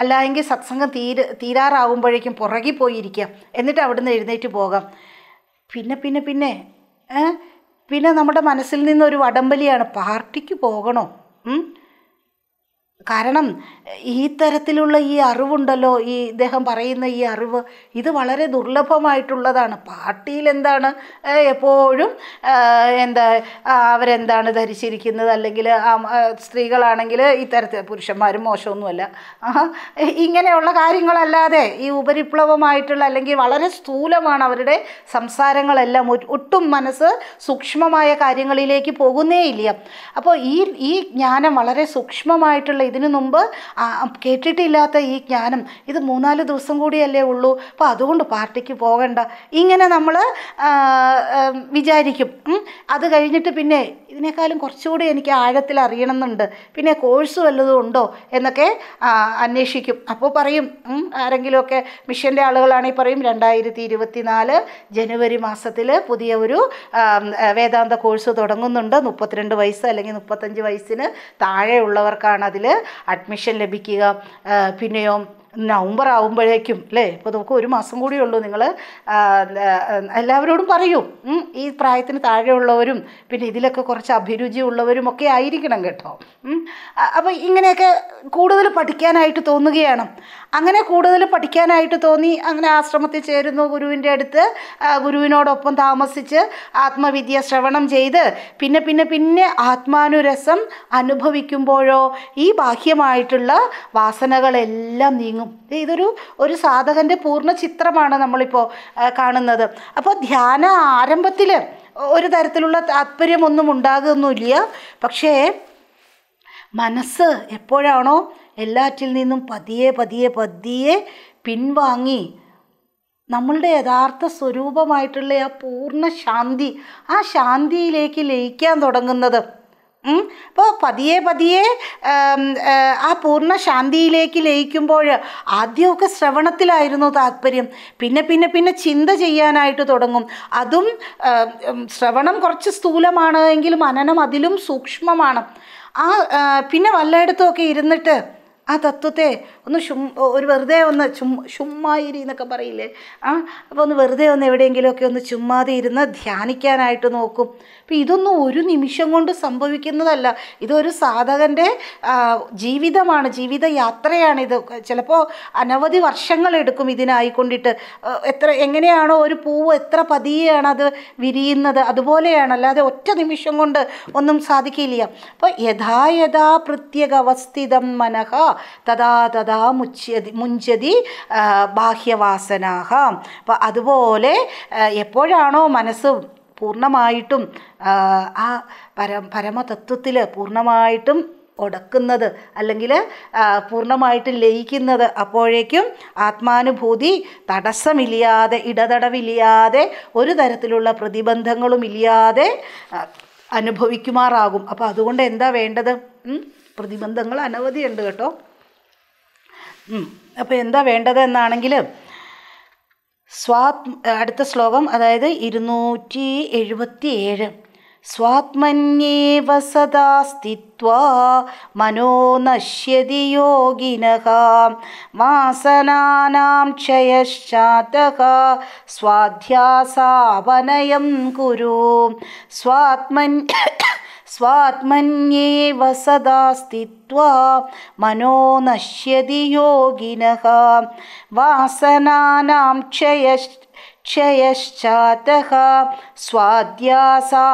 അല്ല എങ്കിൽ സത്സംഗം തീര് തീരാറാവുമ്പോഴേക്കും പുറകിൽ പോയിരിക്കാം എന്നിട്ട് അവിടുന്ന് എഴുന്നേറ്റ് പോകാം പിന്നെ പിന്നെ പിന്നെ പിന്നെ നമ്മുടെ മനസ്സിൽ നിന്നൊരു വടംവലിയാണ് പാർട്ടിക്ക് പോകണോ കാരണം ഈ തരത്തിലുള്ള ഈ അറിവുണ്ടല്ലോ ഈ ഇദ്ദേഹം പറയുന്ന ഈ അറിവ് ഇത് വളരെ ദുർലഭമായിട്ടുള്ളതാണ് പാർട്ടിയിൽ എന്താണ് എപ്പോഴും എന്താ അവരെന്താണ് ധരിച്ചിരിക്കുന്നത് അല്ലെങ്കിൽ സ്ത്രീകളാണെങ്കിൽ ഈ തരത്തിൽ പുരുഷന്മാരും മോശമൊന്നുമല്ല ഇങ്ങനെയുള്ള കാര്യങ്ങളല്ലാതെ ഈ ഉപരിപ്ലവമായിട്ടുള്ള അല്ലെങ്കിൽ വളരെ സ്ഥൂലമാണ് അവരുടെ സംസാരങ്ങളെല്ലാം ഒട്ടും മനസ്സ് സൂക്ഷ്മമായ കാര്യങ്ങളിലേക്ക് പോകുന്നേ ഇല്ല അപ്പോൾ ഈ ഈ ജ്ഞാനം വളരെ സൂക്ഷ്മമായിട്ടുള്ള ഇതിനു മുമ്പ് കേട്ടിട്ടില്ലാത്ത ഈ ജ്ഞാനം ഇത് മൂന്നാല് ദിവസം കൂടിയല്ലേ ഉള്ളൂ അപ്പോൾ അതുകൊണ്ട് പാർട്ടിക്ക് പോകണ്ട ഇങ്ങനെ നമ്മൾ വിചാരിക്കും അത് കഴിഞ്ഞിട്ട് പിന്നെ ഇതിനേക്കാളും കുറച്ചുകൂടി എനിക്ക് ആഴത്തിൽ അറിയണമെന്നുണ്ട് പിന്നെ കോഴ്സ് വല്ലതും ഉണ്ടോ എന്നൊക്കെ അന്വേഷിക്കും അപ്പോൾ പറയും ആരെങ്കിലുമൊക്കെ മിഷൻ്റെ ആളുകളാണെങ്കിൽ പറയും രണ്ടായിരത്തി ഇരുപത്തി നാല് ജനുവരി മാസത്തിൽ പുതിയ ഒരു വേദാന്ത കോഴ്സ് തുടങ്ങുന്നുണ്ട് മുപ്പത്തിരണ്ട് വയസ്സ് അല്ലെങ്കിൽ മുപ്പത്തഞ്ച് വയസ്സിന് താഴെയുള്ളവർക്കാണ് അതിൽ അഡ്മിഷൻ ലഭിക്കുക പിന്നെയോ നവംബർ ആകുമ്പോഴേക്കും അല്ലേ ഇപ്പോൾ നമുക്ക് ഒരു മാസം കൂടി ഉള്ളൂ നിങ്ങൾ എല്ലാവരോടും പറയൂ ഈ പ്രായത്തിന് താഴെയുള്ളവരും പിന്നെ ഇതിലൊക്കെ കുറച്ച് അഭിരുചി ഉള്ളവരും ഒക്കെ ആയിരിക്കണം കേട്ടോ അപ്പോൾ ഇങ്ങനെയൊക്കെ കൂടുതൽ പഠിക്കാനായിട്ട് തോന്നുകയാണ് അങ്ങനെ കൂടുതൽ പഠിക്കാനായിട്ട് തോന്നി അങ്ങനെ ആശ്രമത്തിൽ ചേരുന്നു ഗുരുവിൻ്റെ അടുത്ത് ഗുരുവിനോടൊപ്പം താമസിച്ച് ആത്മവിദ്യ ശ്രവണം ചെയ്ത് പിന്നെ പിന്നെ പിന്നെ ആത്മാനുരസം അനുഭവിക്കുമ്പോഴോ ഈ ബാഹ്യമായിട്ടുള്ള വാസനകളെല്ലാം നീങ്ങും ചെയ്യുന്നു ഇതൊരു ഒരു സാധകൻ്റെ പൂർണ്ണ ചിത്രമാണ് നമ്മളിപ്പോൾ കാണുന്നത് അപ്പോൾ ധ്യാന ആരംഭത്തിൽ ഒരു തരത്തിലുള്ള താല്പര്യമൊന്നും ഉണ്ടാകുന്നില്ല പക്ഷേ മനസ്സ് എപ്പോഴാണോ എല്ലാറ്റിൽ നിന്നും പതിയെ പതിയെ പതിയെ പിൻവാങ്ങി നമ്മളുടെ യഥാർത്ഥ സ്വരൂപമായിട്ടുള്ള ആ പൂർണ്ണ ശാന്തി ആ ശാന്തിയിലേക്ക് ലയിക്കാൻ തുടങ്ങുന്നത് അപ്പോൾ പതിയെ പതിയെ ആ പൂർണ്ണ ശാന്തിയിലേക്ക് ലയിക്കുമ്പോൾ ആദ്യമൊക്കെ ശ്രവണത്തിലായിരുന്നു താല്പര്യം പിന്നെ പിന്നെ പിന്നെ ചിന്ത ചെയ്യാനായിട്ട് തുടങ്ങും അതും ശ്രവണം കുറച്ച് സ്ഥൂലമാണ് എങ്കിൽ മനനം അതിലും സൂക്ഷ്മമാണ് ആ പിന്നെ വല്ലയിടത്തുമൊക്കെ ഇരുന്നിട്ട് ആ തത്വത്തെ ഒന്ന് ചും ഒരു വെറുതെ ഒന്ന് ചും ചുമ്മായിരി എന്നൊക്കെ പറയില്ലേ ആ അപ്പോൾ ഒന്ന് വെറുതെ ഒന്ന് എവിടെയെങ്കിലുമൊക്കെ ഒന്ന് ചുമ്മാതെ ഇരുന്ന് ധ്യാനിക്കാനായിട്ട് നോക്കും അപ്പം ഇതൊന്നും ഒരു നിമിഷം കൊണ്ട് സംഭവിക്കുന്നതല്ല ഇതൊരു സാധകൻ്റെ ജീവിതമാണ് ജീവിത യാത്രയാണിത് ചിലപ്പോൾ അനവധി വർഷങ്ങളെടുക്കും ഇതിനായിക്കൊണ്ടിട്ട് എത്ര എങ്ങനെയാണോ ഒരു പൂവ് എത്ര പതിയെയാണ് അത് വിരിയുന്നത് അതുപോലെയാണ് അല്ലാതെ ഒറ്റ നിമിഷം കൊണ്ട് ഒന്നും സാധിക്കില്ല അപ്പോൾ യഥാ യഥാ പ്രത്യേകവസ്ഥിതം മനഃ തഥാ തഥാ മുച്ചതി മുഞ്ചതി ബാഹ്യവാസനാഹ അപ്പോൾ അതുപോലെ എപ്പോഴാണോ മനസ്സ് പൂർണ്ണമായിട്ടും ആ പര പരമതത്വത്തിൽ പൂർണ്ണമായിട്ടും ഒടക്കുന്നത് അല്ലെങ്കിൽ പൂർണ്ണമായിട്ട് ലയിക്കുന്നത് അപ്പോഴേക്കും ആത്മാനുഭൂതി തടസ്സമില്ലാതെ ഇടതടവില്ലാതെ ഒരു തരത്തിലുള്ള പ്രതിബന്ധങ്ങളും ഇല്ലാതെ അനുഭവിക്കുമാറാകും അപ്പോൾ അതുകൊണ്ട് എന്താ വേണ്ടത് പ്രതിബന്ധങ്ങൾ അനവധിയുണ്ട് കേട്ടോ അപ്പോൾ എന്താ വേണ്ടത് എന്നാണെങ്കിൽ സ്വാത് അടുത്ത ശ്ലോകം അതായത് ഇരുന്നൂറ്റി എഴുപത്തി ഏഴ് സ്വാത്മന്യേവ സദാസ്തിത്വ മനോ നശ്യതി യോഗിനഃ വാസനാനാം ക്ഷയശ്ചാതഃ സ്വാധ്യാസാവനയം കുരു സ്വാത്മൻ സ്വാത്മന്യേ വസദാസ്തിത്വാ മനോ നശ്യതി യോഗിനഃ വാസനാനാം ക്ഷയ ക്ഷയശ്ചാത സ്വാധ്യാസാ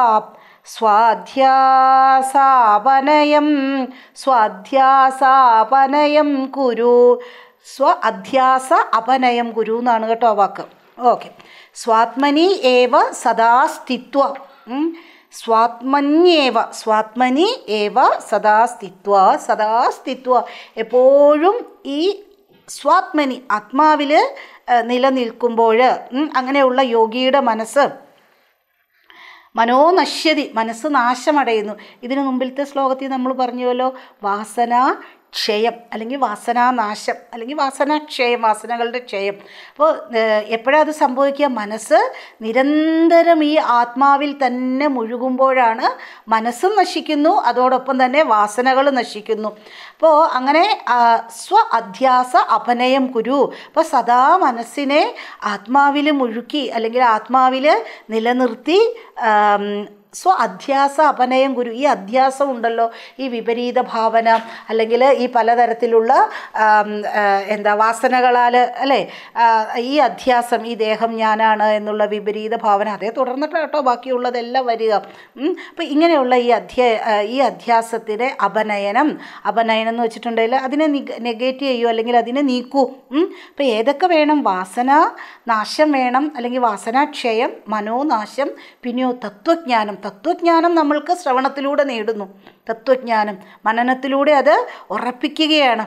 സ്വാധ്യാസാപനയം സ്വാധ്യാസാപനയം കുരു സ്വ അധ്യാസ അപനയം കുരു എന്നാണ് കേട്ടോ വാക്ക് ഓക്കെ സ്വാത്മനി ഏവ സദാസ്തിത്വം സ്വാത്മന്യേവ സ്വാത്മനി ഏവ സദാസ്തിത്വ സദാസ്തിത്വ എപ്പോഴും ഈ സ്വാത്മനി ആത്മാവിൽ നിലനിൽക്കുമ്പോൾ അങ്ങനെയുള്ള യോഗിയുടെ മനസ്സ് മനോനശ്യതി മനസ്സ് നാശമടയുന്നു ഇതിനു മുമ്പിലത്തെ ശ്ലോകത്തിൽ നമ്മൾ പറഞ്ഞുവല്ലോ വാസന ക്ഷയം അല്ലെങ്കിൽ വാസനാനാശം അല്ലെങ്കിൽ വാസനാക്ഷയം വാസനകളുടെ ക്ഷയം അപ്പോൾ എപ്പോഴാണ് അത് സംഭവിക്കുക മനസ്സ് നിരന്തരം ഈ ആത്മാവിൽ തന്നെ മുഴുകുമ്പോഴാണ് മനസ്സും നശിക്കുന്നു അതോടൊപ്പം തന്നെ വാസനകൾ നശിക്കുന്നു അപ്പോൾ അങ്ങനെ സ്വ അധ്യാസ അപനയം കുരു അപ്പോൾ സദാ മനസ്സിനെ ആത്മാവിൽ മുഴുക്കി അല്ലെങ്കിൽ ആത്മാവിൽ നിലനിർത്തി സ്വ അധ്യാസ അപനയം ഗുരു ഈ അധ്യാസം ഉണ്ടല്ലോ ഈ വിപരീത ഭാവന അല്ലെങ്കിൽ ഈ പലതരത്തിലുള്ള എന്താ വാസനകളാൽ അല്ലേ ഈ അധ്യാസം ഈ ദേഹം ഞാനാണ് എന്നുള്ള വിപരീത ഭാവന അതേ തുടർന്നിട്ടാണ് കേട്ടോ ബാക്കിയുള്ളതെല്ലാം വരിക അപ്പം ഇങ്ങനെയുള്ള ഈ അധ്യ ഈ അധ്യാസത്തിൻ്റെ അപനയനം അപനയനം എന്ന് വെച്ചിട്ടുണ്ടെങ്കിൽ അതിനെ നെഗേറ്റ് ചെയ്യൂ അല്ലെങ്കിൽ അതിനെ നീക്കൂ അപ്പം ഏതൊക്കെ വേണം വാസന നാശം വേണം അല്ലെങ്കിൽ വാസനാക്ഷയം മനോനാശം പിന്നെയോ തത്വജ്ഞാനം തത്വജ്ഞാനം നമ്മൾക്ക് ശ്രവണത്തിലൂടെ നേടുന്നു തത്വജ്ഞാനം മനനത്തിലൂടെ അത് ഉറപ്പിക്കുകയാണ്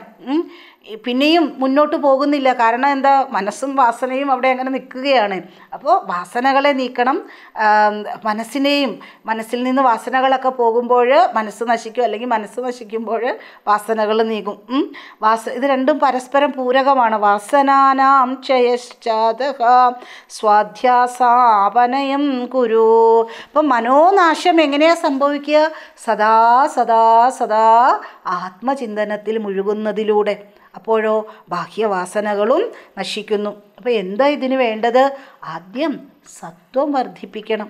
പിന്നെയും മുന്നോട്ട് പോകുന്നില്ല കാരണം എന്താ മനസ്സും വാസനയും അവിടെ അങ്ങനെ നിൽക്കുകയാണ് അപ്പോൾ വാസനകളെ നീക്കണം മനസ്സിനെയും മനസ്സിൽ നിന്ന് വാസനകളൊക്കെ പോകുമ്പോൾ മനസ്സ് നശിക്കും അല്ലെങ്കിൽ മനസ്സ് നശിക്കുമ്പോൾ വാസനകൾ നീക്കും വാസ ഇത് രണ്ടും പരസ്പരം പൂരകമാണ് വാസനാനാം ക്ഷയശ്ചാത സ്വാധ്യാസാപനയം കുരു അപ്പം മനോനാശം എങ്ങനെയാണ് സംഭവിക്കുക സദാ സദാ സദാ ആത്മചിന്തനത്തിൽ മുഴുകുന്നതിലൂടെ അപ്പോഴോ ബാഹ്യവാസനകളും നശിക്കുന്നു അപ്പോൾ എന്താ ഇതിന് വേണ്ടത് ആദ്യം സത്വം വർദ്ധിപ്പിക്കണം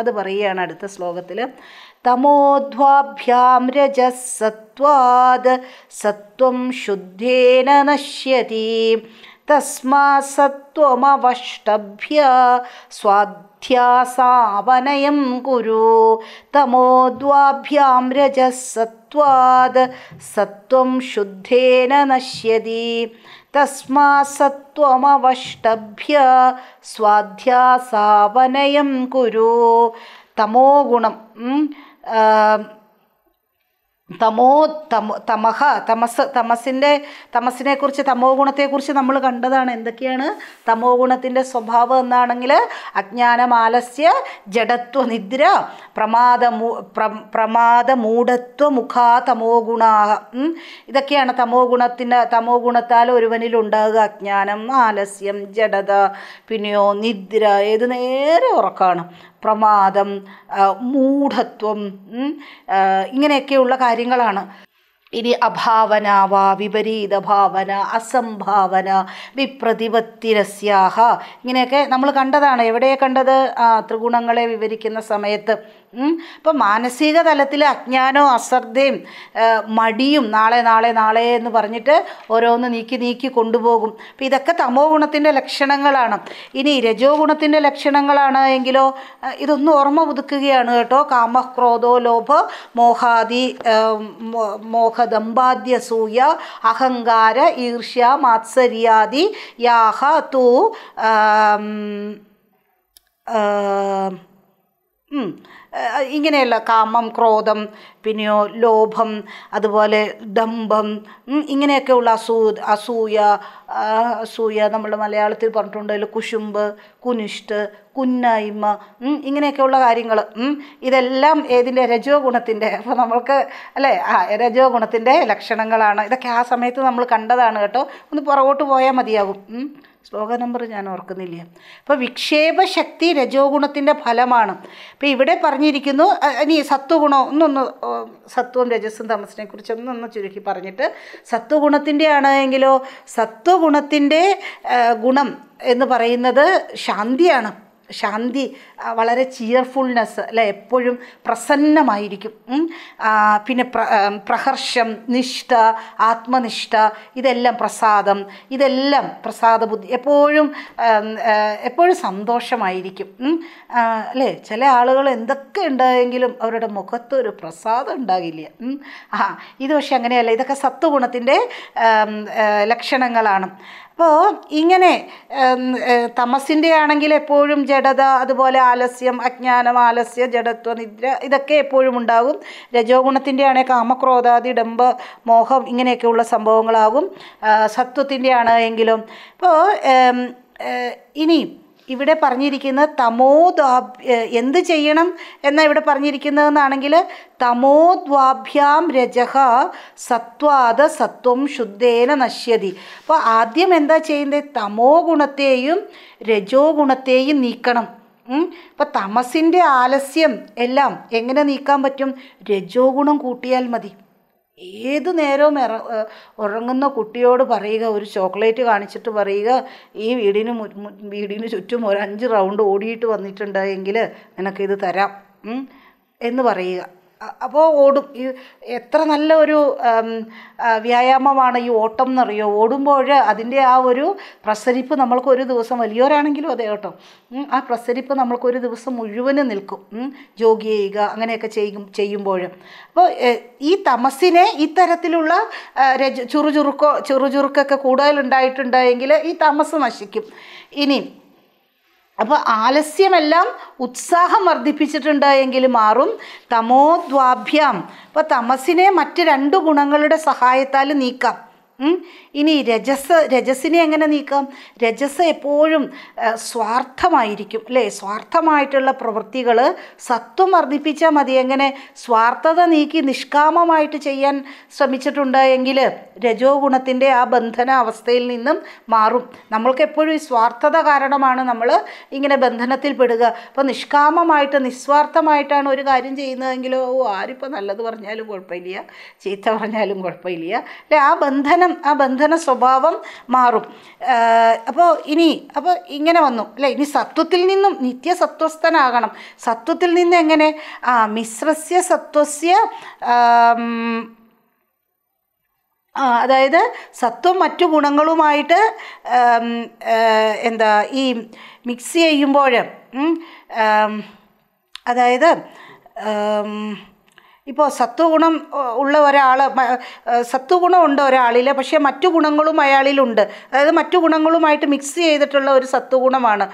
അത് പറയുകയാണ് അടുത്ത ശ്ലോകത്തിൽ തമോധ്വാഭ്യാം രജസത്വാദ് സത്വം ശുദ്ധേന നശ്യതി തസ്മാ സത്വമവഷ്ടഭ്യ സ്വാധ്യാസാവനയം കുരു തമോദ്വാഭ്യാം രജസത്വ त्वाद् सत्त्वं शुद्धेन नश्यति तस्मात् सत्त्वमवष्टभ्य स्वाध्यासावनयं कुरु तमोगुणं തമോ തമ തമഹ തമസ് തമസിൻ്റെ കുറിച്ച് തമോ ഗുണത്തെക്കുറിച്ച് നമ്മൾ കണ്ടതാണ് എന്തൊക്കെയാണ് തമോ ഗുണത്തിൻ്റെ സ്വഭാവം എന്നാണെങ്കിൽ അജ്ഞാനമാലസ്യ ജഡത്വനിദ്ര പ്രമാദമൂ പ്ര പ്രമാദമൂഢത്വ മുഖാ തമോ ഗുണാ ഇതൊക്കെയാണ് തമോ ഗുണത്തിൻ്റെ തമോ ഗുണത്താൽ ഉണ്ടാകുക അജ്ഞാനം ആലസ്യം ജഡത പിന്നെയോ നിദ്ര ഏത് നേരെ ഉറക്കമാണ് പ്രമാദം മൂഢത്വം ഇങ്ങനെയൊക്കെയുള്ള കാര്യങ്ങളാണ് ഇനി വാ വിപരീത ഭാവന അസംഭാവന വിപ്രതിപത്തിരസ്യാഹ ഇങ്ങനെയൊക്കെ നമ്മൾ കണ്ടതാണ് എവിടെ കണ്ടത് ത്രിഗുണങ്ങളെ വിവരിക്കുന്ന സമയത്ത് അപ്പോൾ മാനസിക തലത്തിൽ അജ്ഞാനവും അശ്രദ്ധയും മടിയും നാളെ നാളെ നാളെ എന്ന് പറഞ്ഞിട്ട് ഓരോന്ന് നീക്കി നീക്കി കൊണ്ടുപോകും അപ്പോൾ ഇതൊക്കെ തമോ ഗുണത്തിൻ്റെ ലക്ഷണങ്ങളാണ് ഇനി രജോ ഗുണത്തിൻ്റെ ലക്ഷണങ്ങളാണ് എങ്കിലോ ഇതൊന്നും ഓർമ്മ പുതുക്കുകയാണ് കേട്ടോ കാമക്രോധോ ലോഭ മോഹാദി മോഹദമ്പാദ്യ സൂയ അഹങ്കാര ഈർഷ്യ മാത്സര്യാദി യാഹ തൂ um, ഇങ്ങനെയുള്ള കാമം ക്രോധം പിന്നെയോ ലോഭം അതുപോലെ ദമ്പം ഇങ്ങനെയൊക്കെയുള്ള അസൂ അസൂയ അസൂയ നമ്മൾ മലയാളത്തിൽ പറഞ്ഞിട്ടുണ്ടെങ്കിൽ കുശുമ്പ് കുനിഷ്ട് കുന്നായ്മ ഇങ്ങനെയൊക്കെയുള്ള കാര്യങ്ങൾ ഇതെല്ലാം ഏതിൻ്റെ രജോ ഗുണത്തിൻ്റെ അപ്പോൾ നമ്മൾക്ക് അല്ലേ ആ രജോ ഗുണത്തിൻ്റെ ലക്ഷണങ്ങളാണ് ഇതൊക്കെ ആ സമയത്ത് നമ്മൾ കണ്ടതാണ് കേട്ടോ ഒന്ന് പുറകോട്ട് പോയാൽ മതിയാവും ശ്ലോക നമ്പർ ഞാൻ ഓർക്കുന്നില്ല അപ്പോൾ വിക്ഷേപ ശക്തി രജോ ഗുണത്തിൻ്റെ ഫലമാണ് അപ്പോൾ ഇവിടെ പറ പറഞ്ഞിരിക്കുന്നു ഇനി സത്വഗുണം ഒന്നൊന്ന് സത്വം രജസ്സും തമസിനെ കുറിച്ച് ഒന്നൊന്ന് ചുരുക്കി പറഞ്ഞിട്ട് സത്വഗുണത്തിൻ്റെ ആണെങ്കിലോ സത്വഗുണത്തിൻ്റെ ഗുണം എന്ന് പറയുന്നത് ശാന്തിയാണ് ശാന്തി വളരെ ചിയർഫുൾനെസ് അല്ലെ എപ്പോഴും പ്രസന്നമായിരിക്കും പിന്നെ പ്ര പ്രഹർഷം നിഷ്ഠ ആത്മനിഷ്ഠ ഇതെല്ലാം പ്രസാദം ഇതെല്ലാം പ്രസാദ ബുദ്ധി എപ്പോഴും എപ്പോഴും സന്തോഷമായിരിക്കും അല്ലേ ചില ആളുകൾ എന്തൊക്കെ ഉണ്ടായെങ്കിലും അവരുടെ മുഖത്ത് ഒരു പ്രസാദം ഉണ്ടാകില്ല ആ ഇത് പക്ഷെ അങ്ങനെയല്ല ഇതൊക്കെ സത്വഗുണത്തിൻ്റെ ലക്ഷണങ്ങളാണ് അപ്പോൾ ഇങ്ങനെ തമസിൻ്റെ ആണെങ്കിൽ എപ്പോഴും ജഡത അതുപോലെ ആലസ്യം അജ്ഞാനം ആലസ്യം ജഡത്വ നിദ്ര ഇതൊക്കെ എപ്പോഴും ഉണ്ടാകും രജോ ഗുണത്തിൻ്റെ ആണെങ്കിൽ കാമക്രോധാതി ഡംബ മോഹം ഇങ്ങനെയൊക്കെയുള്ള സംഭവങ്ങളാകും സത്വത്തിൻ്റെ ആണ് എങ്കിലും ഇപ്പോൾ ഇനിയും ഇവിടെ പറഞ്ഞിരിക്കുന്ന തമോദ്വാഭ്യ എന്ത് ചെയ്യണം എന്ന ഇവിടെ പറഞ്ഞിരിക്കുന്നതെന്നാണെങ്കിൽ തമോദ്വാഭ്യാം രജഹ സത്വാദ സത്വം ശുദ്ധേന നശ്യതി അപ്പോൾ ആദ്യം എന്താ ചെയ്യുന്നത് തമോ ഗുണത്തെയും രജോ ഗുണത്തെയും നീക്കണം ഇപ്പം തമസിൻ്റെ ആലസ്യം എല്ലാം എങ്ങനെ നീക്കാൻ പറ്റും രജോ ഗുണം കൂട്ടിയാൽ മതി ഏത് നേരവും ഇറ ഉറങ്ങുന്ന കുട്ടിയോട് പറയുക ഒരു ചോക്ലേറ്റ് കാണിച്ചിട്ട് പറയുക ഈ വീടിന് വീടിന് ചുറ്റും ഒരു അഞ്ച് റൗണ്ട് ഓടിയിട്ട് വന്നിട്ടുണ്ടെങ്കിൽ നിനക്കിത് തരാം എന്ന് പറയുക അപ്പോൾ ഓടും ഈ എത്ര നല്ല ഒരു വ്യായാമമാണ് ഈ ഓട്ടം എന്നറിയോ ഓടുമ്പോൾ അതിൻ്റെ ആ ഒരു പ്രസരിപ്പ് നമ്മൾക്ക് ഒരു ദിവസം വലിയവരാണെങ്കിലും അതെ കേട്ടോ ആ പ്രസരിപ്പ് നമ്മൾക്ക് ഒരു ദിവസം മുഴുവനും നിൽക്കും ജോഗ് ചെയ്യുക അങ്ങനെയൊക്കെ ചെയ്യും ചെയ്യുമ്പോൾ അപ്പോൾ ഈ തമസിനെ ഇത്തരത്തിലുള്ള രജ ചുറുചുറുക്കോ ചുറുചുറുക്കൊക്കെ കൂടുതലുണ്ടായിട്ടുണ്ടെങ്കിൽ ഈ തമസ് നശിക്കും ഇനി അപ്പോൾ ആലസ്യമെല്ലാം ഉത്സാഹം വർദ്ധിപ്പിച്ചിട്ടുണ്ട് എങ്കിൽ മാറും തമോദ്വാഭ്യാം അപ്പോൾ തമസിനെ മറ്റ് രണ്ട് ഗുണങ്ങളുടെ സഹായത്താൽ നീക്കാം ഇനി രജസ് രജസിനെ എങ്ങനെ നീക്കാം രജസ് എപ്പോഴും സ്വാർത്ഥമായിരിക്കും അല്ലേ സ്വാർത്ഥമായിട്ടുള്ള പ്രവൃത്തികൾ സത്വം വർദ്ധിപ്പിച്ചാൽ മതി എങ്ങനെ സ്വാർത്ഥത നീക്കി നിഷ്കാമമായിട്ട് ചെയ്യാൻ ശ്രമിച്ചിട്ടുണ്ട് എങ്കിൽ രജോ ഗുണത്തിൻ്റെ ആ ബന്ധന അവസ്ഥയിൽ നിന്നും മാറും നമ്മൾക്ക് എപ്പോഴും ഈ സ്വാർത്ഥത കാരണമാണ് നമ്മൾ ഇങ്ങനെ ബന്ധനത്തിൽ പെടുക അപ്പോൾ നിഷ്കാമമായിട്ട് നിസ്വാർത്ഥമായിട്ടാണ് ഒരു കാര്യം ചെയ്യുന്നതെങ്കിലോ ഓ ആരിപ്പോൾ നല്ലത് പറഞ്ഞാലും കുഴപ്പമില്ല ചീത്ത പറഞ്ഞാലും കുഴപ്പമില്ല അല്ലേ ആ ബന്ധന ബന്ധനം ആ ബന്ധന സ്വഭാവം മാറും അപ്പോൾ ഇനി അപ്പോൾ ഇങ്ങനെ വന്നു അല്ലേ ഇനി സത്വത്തിൽ നിന്നും നിത്യസത്വസ്ഥനാകണം സത്വത്തിൽ നിന്ന് എങ്ങനെ ആ മിശ്രസ്യ സത്വസ്യ അതായത് സത്വം മറ്റു ഗുണങ്ങളുമായിട്ട് എന്താ ഈ മിക്സ് ചെയ്യുമ്പോൾ അതായത് ഇപ്പോൾ സത്വഗുണം ഉള്ള ഒരാൾ സത്വഗുണം ഉണ്ട് ഒരാളിൽ പക്ഷേ മറ്റു ഗുണങ്ങളും അയാളിലുണ്ട് അതായത് മറ്റു ഗുണങ്ങളുമായിട്ട് മിക്സ് ചെയ്തിട്ടുള്ള ഒരു സത്വഗുണമാണ്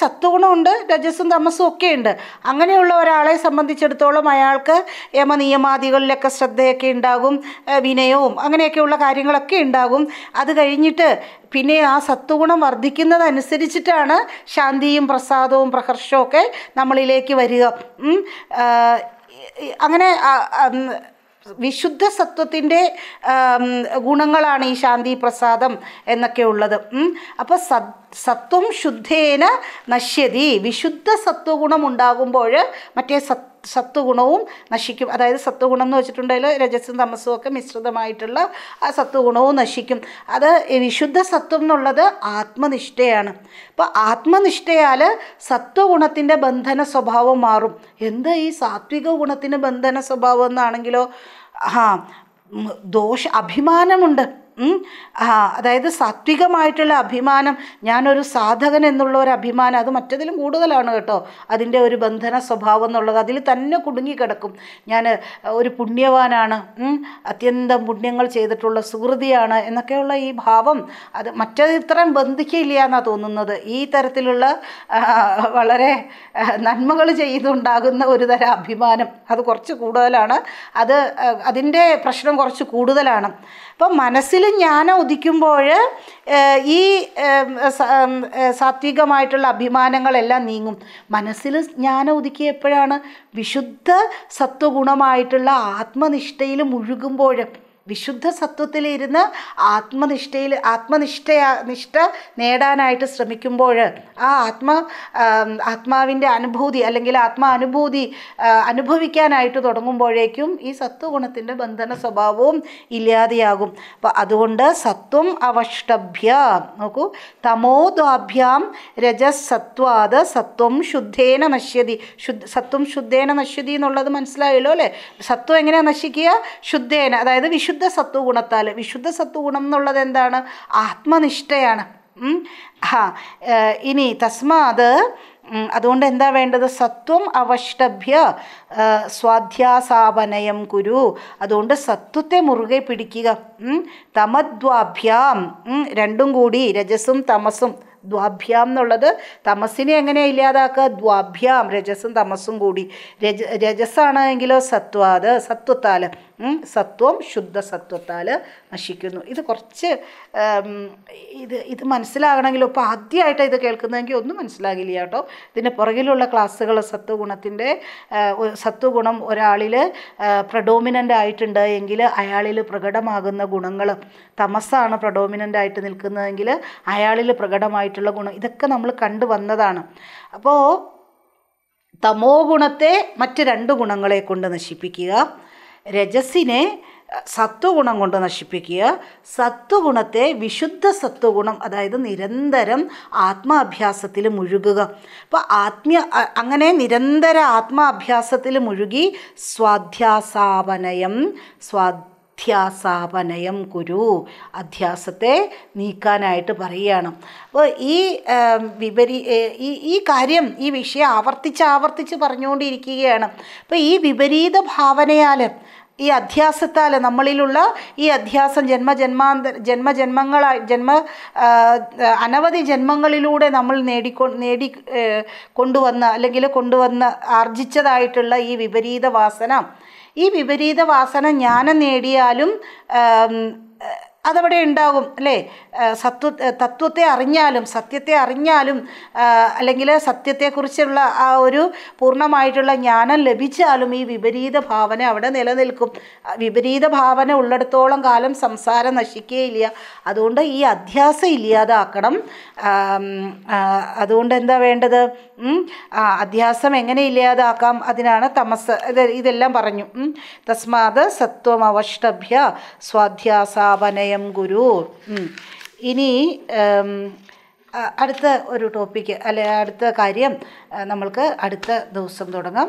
സത്വഗുണമുണ്ട് രജസും തമസും ഒക്കെ ഉണ്ട് അങ്ങനെയുള്ള ഒരാളെ സംബന്ധിച്ചിടത്തോളം അയാൾക്ക് യമനിയമാദികളിലൊക്കെ ശ്രദ്ധയൊക്കെ ഉണ്ടാകും വിനയവും അങ്ങനെയൊക്കെയുള്ള കാര്യങ്ങളൊക്കെ ഉണ്ടാകും അത് കഴിഞ്ഞിട്ട് പിന്നെ ആ സത്വഗുണം വർദ്ധിക്കുന്നതനുസരിച്ചിട്ടാണ് ശാന്തിയും പ്രസാദവും പ്രഹർഷവും ഒക്കെ നമ്മളിലേക്ക് വരിക അങ്ങനെ വിശുദ്ധ സത്വത്തിൻ്റെ ഗുണങ്ങളാണ് ഈ ശാന്തി പ്രസാദം എന്നൊക്കെ ഉള്ളത് അപ്പോൾ സത് സത്വം ശുദ്ധേന നശ്യതി വിശുദ്ധ സത്വഗുണം ഉണ്ടാകുമ്പോൾ മറ്റേ സത് സത്വഗുണവും നശിക്കും അതായത് സത്വഗുണം എന്ന് വെച്ചിട്ടുണ്ടെങ്കിൽ രജസും തമസും ഒക്കെ മിശ്രിതമായിട്ടുള്ള ആ സത്വഗുണവും നശിക്കും അത് വിശുദ്ധ സത്വം എന്നുള്ളത് ആത്മനിഷ്ഠയാണ് അപ്പോൾ ആത്മനിഷ്ഠയാൽ സത്വഗുണത്തിൻ്റെ ബന്ധന സ്വഭാവം മാറും എന്താ ഈ സാത്വിക ഗുണത്തിൻ്റെ ബന്ധന സ്വഭാവം എന്നാണെങ്കിലോ ആ ദോഷ അഭിമാനമുണ്ട് അതായത് സാത്വികമായിട്ടുള്ള അഭിമാനം ഞാനൊരു സാധകൻ എന്നുള്ള ഒരു അഭിമാനം അത് മറ്റതിലും കൂടുതലാണ് കേട്ടോ അതിൻ്റെ ഒരു ബന്ധന സ്വഭാവം എന്നുള്ളത് അതിൽ തന്നെ കുടുങ്ങിക്കിടക്കും ഞാൻ ഒരു പുണ്യവാനാണ് അത്യന്തം പുണ്യങ്ങൾ ചെയ്തിട്ടുള്ള സുഹൃതിയാണ് എന്നൊക്കെയുള്ള ഈ ഭാവം അത് മറ്റത് ഇത്രയും ബന്ധിക്കില്ല എന്നാണ് തോന്നുന്നത് ഈ തരത്തിലുള്ള വളരെ നന്മകൾ ചെയ്തുണ്ടാകുന്ന ഒരു തരം അഭിമാനം അത് കുറച്ച് കൂടുതലാണ് അത് അതിൻ്റെ പ്രശ്നം കുറച്ച് കൂടുതലാണ് അപ്പം മനസ്സിൽ ജ്ഞാനം ഉദിക്കുമ്പോൾ ഈ സാത്വികമായിട്ടുള്ള അഭിമാനങ്ങളെല്ലാം നീങ്ങും മനസ്സിൽ ജ്ഞാനം ഉദിക്കുക എപ്പോഴാണ് വിശുദ്ധ സത്വഗുണമായിട്ടുള്ള ആത്മനിഷ്ഠയിൽ മുഴുകുമ്പോഴും വിശുദ്ധ സത്വത്തിലിരുന്ന് ആത്മനിഷ്ഠയിൽ ആത്മനിഷ്ഠയ നിഷ്ഠ നേടാനായിട്ട് ശ്രമിക്കുമ്പോൾ ആ ആത്മ ആത്മാവിൻ്റെ അനുഭൂതി അല്ലെങ്കിൽ ആത്മാനുഭൂതി അനുഭവിക്കാനായിട്ട് തുടങ്ങുമ്പോഴേക്കും ഈ സത്വഗുണത്തിൻ്റെ ബന്ധന സ്വഭാവവും ഇല്ലാതെയാകും അപ്പം അതുകൊണ്ട് സത്വം അവഷ്ടഭ്യ നോക്കൂ തമോദ്വാഭ്യാം രജസത്വാത് സത്വം ശുദ്ധേന നശ്യതി ശുദ്ധ സത്വം ശുദ്ധേന നശ്യതി എന്നുള്ളത് മനസ്സിലായല്ലോ അല്ലേ സത്വം എങ്ങനെയാണ് നശിക്കുക ശുദ്ധേന അതായത് വിശുദ്ധ വിശുദ്ധ സത്വഗുണത്താൽ വിശുദ്ധ സത്വഗുണം എന്നുള്ളത് എന്താണ് ആത്മനിഷ്ഠയാണ് ആ ഇനി തസ്മാത് അതുകൊണ്ട് എന്താ വേണ്ടത് സത്വം അവഷ്ടഭ്യ സ്വാധ്യാസാപനയം കുരു അതുകൊണ്ട് സത്വത്തെ മുറുകെ പിടിക്കുക തമദ്വാഭ്യാം രണ്ടും കൂടി രജസും തമസും ദ്വാഭ്യാം എന്നുള്ളത് തമസ്സിനെ എങ്ങനെ ഇല്ലാതാക്കുക ദ്വാഭ്യാം രജസും തമസ്സും കൂടി രജ രജസാണെങ്കിലോ സത്വാത് സത്വത്താൽ സത്വം ശുദ്ധ സത്വത്താൽ നശിക്കുന്നു ഇത് കുറച്ച് ഇത് ഇത് മനസ്സിലാകണമെങ്കിലും ഇപ്പോൾ ആദ്യമായിട്ട് ഇത് കേൾക്കുന്നതെങ്കിൽ ഒന്നും മനസ്സിലാകില്ല കേട്ടോ ഇതിൻ്റെ പുറകിലുള്ള ക്ലാസ്സുകൾ സത്വഗുണത്തിൻ്റെ സത്വഗുണം ഒരാളിൽ പ്രഡോമിനൻ്റ് ആയിട്ടുണ്ട് എങ്കിൽ അയാളിൽ പ്രകടമാകുന്ന ഗുണങ്ങൾ തമസാണ് പ്രഡോമിനൻ്റ് ആയിട്ട് നിൽക്കുന്നതെങ്കിൽ അയാളിൽ പ്രകടമായി ആയിട്ടുള്ള ഗുണം ഇതൊക്കെ നമ്മൾ കണ്ടു വന്നതാണ് അപ്പോൾ തമോ ഗുണത്തെ മറ്റ് രണ്ട് ഗുണങ്ങളെ കൊണ്ട് നശിപ്പിക്കുക രജസിനെ സത്വഗുണം കൊണ്ട് നശിപ്പിക്കുക സത്വഗുണത്തെ വിശുദ്ധ സത്വഗുണം അതായത് നിരന്തരം ആത്മാഭ്യാസത്തിൽ മുഴുകുക അപ്പോൾ ആത്മീയ അങ്ങനെ നിരന്തര ആത്മാഭ്യാസത്തിൽ മുഴുകി സ്വാധ്യാസാപനയം സ്വാ അധ്യാസാപനയം കുരു അധ്യാസത്തെ നീക്കാനായിട്ട് പറയുകയാണ് അപ്പോൾ ഈ വിപരി ഈ ഈ കാര്യം ഈ വിഷയം ആവർത്തിച്ച് ആവർത്തിച്ച് പറഞ്ഞുകൊണ്ടിരിക്കുകയാണ് അപ്പോൾ ഈ വിപരീത ഭാവനയാൽ ഈ അധ്യാസത്താൽ നമ്മളിലുള്ള ഈ അധ്യാസം ജന്മ ജന്മജന്മങ്ങളായി ജന്മ ജന്മങ്ങളായി ജന്മ അനവധി ജന്മങ്ങളിലൂടെ നമ്മൾ നേടിക്കൊ നേടി കൊണ്ടുവന്ന അല്ലെങ്കിൽ കൊണ്ടുവന്ന് ആർജിച്ചതായിട്ടുള്ള ഈ വിപരീത വാസന ഈ വിപരീത വാസന ജ്ഞാനം നേടിയാലും അതവിടെ ഉണ്ടാകും അല്ലേ സത്വ തത്വത്തെ അറിഞ്ഞാലും സത്യത്തെ അറിഞ്ഞാലും അല്ലെങ്കിൽ സത്യത്തെക്കുറിച്ചുള്ള ആ ഒരു പൂർണ്ണമായിട്ടുള്ള ജ്ഞാനം ലഭിച്ചാലും ഈ വിപരീത ഭാവന അവിടെ നിലനിൽക്കും വിപരീത ഭാവന ഉള്ളിടത്തോളം കാലം സംസാരം നശിക്കുകയില്ല അതുകൊണ്ട് ഈ അധ്യാസം ഇല്ലാതാക്കണം അതുകൊണ്ട് എന്താ വേണ്ടത് അധ്യാസം എങ്ങനെ ഇല്ലാതാക്കാം അതിനാണ് തമസ് ഇത് ഇതെല്ലാം പറഞ്ഞു തസ്മാത് സത്വമവഷ്ടഭ്യ സ്വാധ്യാസാവനയം സഹായം ഗുരു ഇനി അടുത്ത ഒരു ടോപ്പിക്ക് അല്ലെ അടുത്ത കാര്യം നമ്മൾക്ക് അടുത്ത ദിവസം തുടങ്ങാം